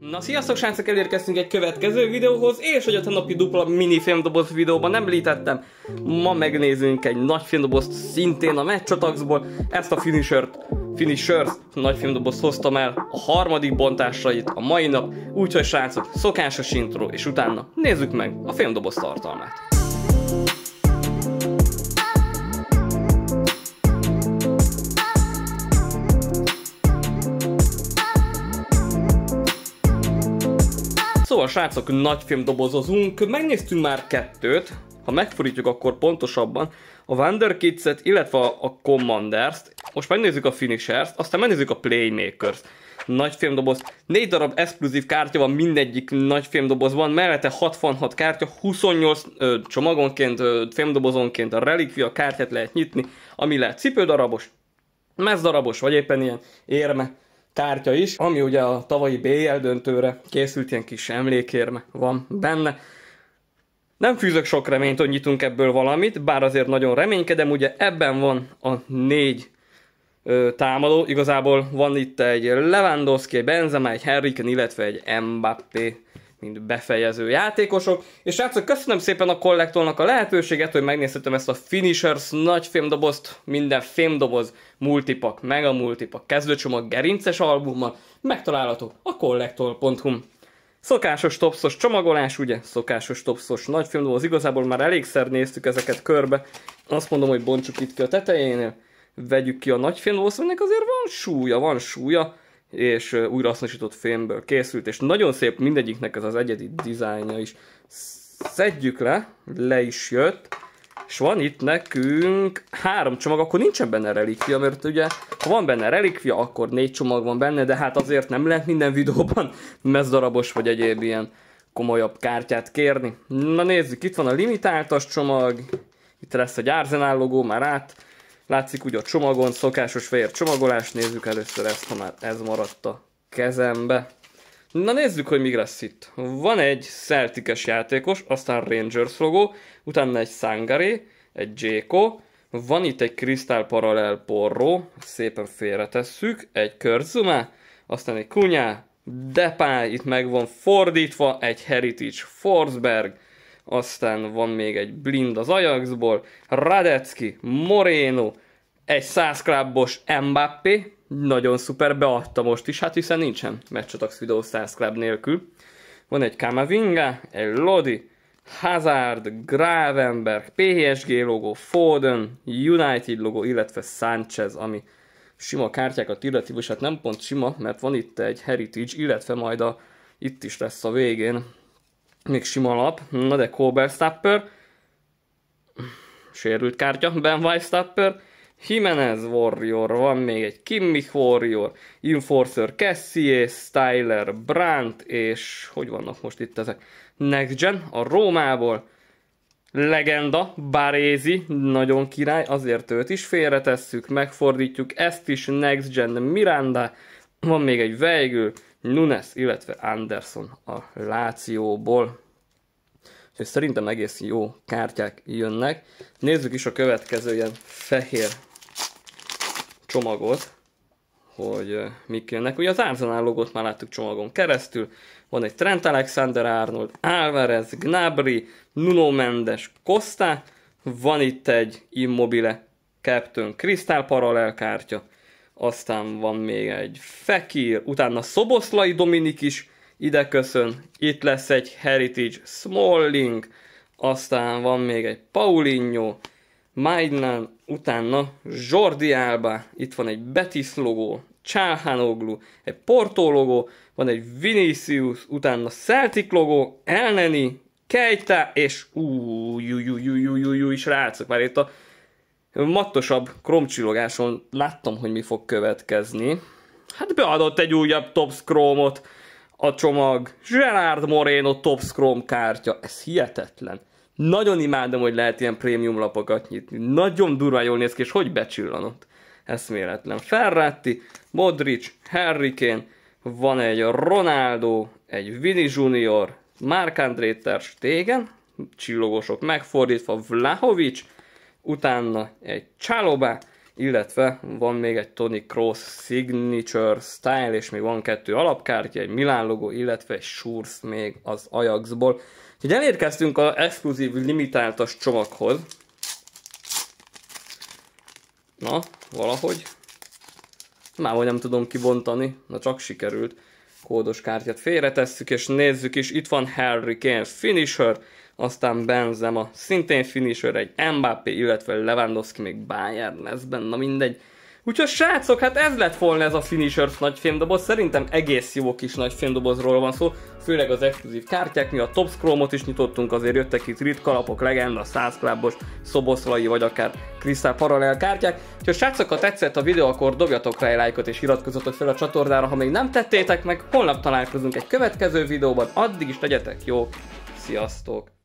Na sziasztok srácok, elérkeztünk egy következő videóhoz, és hogy a napi dupla mini filmdoboz videóban említettem, ma megnézünk egy nagy filmdobozt szintén a Matchataxból, ezt a Finishert, Finishers nagy filmdobozt hoztam el, a harmadik bontásait a mai nap, úgyhogy srácok, szokásos intro, és utána nézzük meg a filmdoboz tartalmát. Szóval srácok, nagy dobozozunk, megnéztünk már kettőt, ha megfordítjuk, akkor pontosabban a Wonder Kids-et, illetve a Commanders-t, most megnézzük a Finishers-t, aztán megnézzük a Playmakers-t. Nagy filmdoboz, Négy darab exkluzív kártya van mindegyik nagy filmdobozban, mellette 66 kártya, 28 ö, csomagonként, ö, filmdobozonként a relikvia kártyát lehet nyitni, ami lehet cipődarabos, mezdarabos, vagy éppen ilyen érme, tárgya is, ami ugye a tavalyi BL döntőre készült ilyen kis emlékérme van benne. Nem fűzök sok reményt, hogy nyitunk ebből valamit, bár azért nagyon reménykedem, ugye ebben van a négy ö, támadó, igazából van itt egy Lewandowski, egy Benzema, egy Henriken, illetve egy Mbappé mint befejező játékosok. És srácok, köszönöm szépen a kollektornak a lehetőséget, hogy megnézhetem ezt a Finishers nagy fémdobozt, minden fémdoboz, multipak, mega multipak, kezdőcsomag, gerinces albummal, megtalálható a kollektor.hu. Szokásos topszos csomagolás, ugye? Szokásos topszos nagy filmdoboz. Igazából már elégszer néztük ezeket körbe. Azt mondom, hogy bontsuk itt ki a tetejénél. Vegyük ki a nagy filmdoboz, aminek azért van súlya, van súlya és újrahasznosított fémből készült, és nagyon szép mindegyiknek ez az egyedi dizájnja is. Szedjük le, le is jött, és van itt nekünk három csomag, akkor nincsen benne relikvia, mert ugye ha van benne relikvia, akkor négy csomag van benne, de hát azért nem lehet minden videóban mezdarabos vagy egyéb ilyen komolyabb kártyát kérni. Na nézzük, itt van a limitáltas csomag, itt lesz egy árzenál logó már át, Látszik úgy a csomagon, szokásos fehér csomagolás, nézzük először ezt, ha már ez maradt a kezembe. Na nézzük, hogy mi lesz itt. Van egy Celtics játékos, aztán Rangers logó, utána egy Sangari, egy Jéko, van itt egy Crystal Parallel Porro, szépen félretesszük, egy Körzuma, aztán egy Kunya, Depay, itt meg van fordítva, egy Heritage Forsberg, aztán van még egy Blind az Ajaxból, Radecki, Moreno, egy százklábbos Mbappé, nagyon szuper, beadta most is, hát hiszen nincsen meccsatax videó 100 nélkül. Van egy Kamavinga, egy Lodi, Hazard, Gravenberg, PSG logó, Foden, United logó, illetve Sanchez, ami sima kártyákat illeti, és hát nem pont sima, mert van itt egy Heritage, illetve majd a, itt is lesz a végén még sima lap. Na de Cole Stapper. Sérült kártya. Ben Weistapper. Jimenez Warrior, van még egy Kimmich Warrior, Enforcer Cassie. Styler, Brandt, és hogy vannak most itt ezek? Next Gen, a Rómából, legenda, Barézi, nagyon király, azért őt is félretesszük, megfordítjuk, ezt is Next Gen Miranda, van még egy Weigl, Nunes, illetve Anderson a Lációból. Úgyhogy szerintem egész jó kártyák jönnek. Nézzük is a következő ilyen fehér csomagot, hogy mik jönnek. Ugye az Arsenal logót már láttuk csomagon keresztül, van egy Trent Alexander-Arnold, Alvarez, Gnabry, Nuno Mendes, Costa, van itt egy Immobile Captain Crystal Parallel kártya, aztán van még egy Fekir, utána Szoboszlai Dominik is ide köszön, itt lesz egy Heritage Smalling, aztán van még egy Paulinho, Maidnan, utána Jordi Alba, itt van egy Betis logó, Csáhánoglu, egy Porto logó, van egy Vinicius, utána Celtic logó, Elneni, Kejta, és újújújújújújúj, mattosabb kromcsillogáson láttam, hogy mi fog következni. Hát beadott egy újabb top Scrum-ot a csomag. Gerard Moreno top Scrum kártya. Ez hihetetlen. Nagyon imádom, hogy lehet ilyen prémium lapokat nyitni. Nagyon durva jól néz ki, és hogy becsillanott. Eszméletlen. Ferrati, Modric, Herrikén, van egy Ronaldo, egy Vini Junior, Mark André Ter Stegen, csillogosok megfordítva, Vlahovic, utána egy Csáloba, illetve van még egy Tony Cross Signature Style, és még van kettő alapkártya, egy Milán logo illetve egy Shurs még az Ajaxból. Úgyhogy elérkeztünk az exkluzív limitáltas csomaghoz. Na, valahogy. Már vagy nem tudom kibontani, na csak sikerült. Kódos kártyát félretesszük, és nézzük is, itt van Harry Kane Finisher, aztán Benzema, szintén finisher egy Mbappé, illetve Lewandowski még Bayern lesz benne, mindegy. Úgyhogy srácok, hát ez lett volna ez a Finishers filmdoboz. szerintem egész jó kis nagy filmdobozról van szó, főleg az exkluzív kártyák, mi a Top scroll is nyitottunk, azért jöttek itt ritka lapok, legenda, százklábos, szoboszlai vagy akár kristál paralel kártyák. Ha srácok, ha tetszett a videó, akkor dobjatok rá egy lájkot és iratkozzatok fel a csatornára, ha még nem tettétek meg, holnap találkozunk egy következő videóban, addig is tegyetek jók, sziasztok!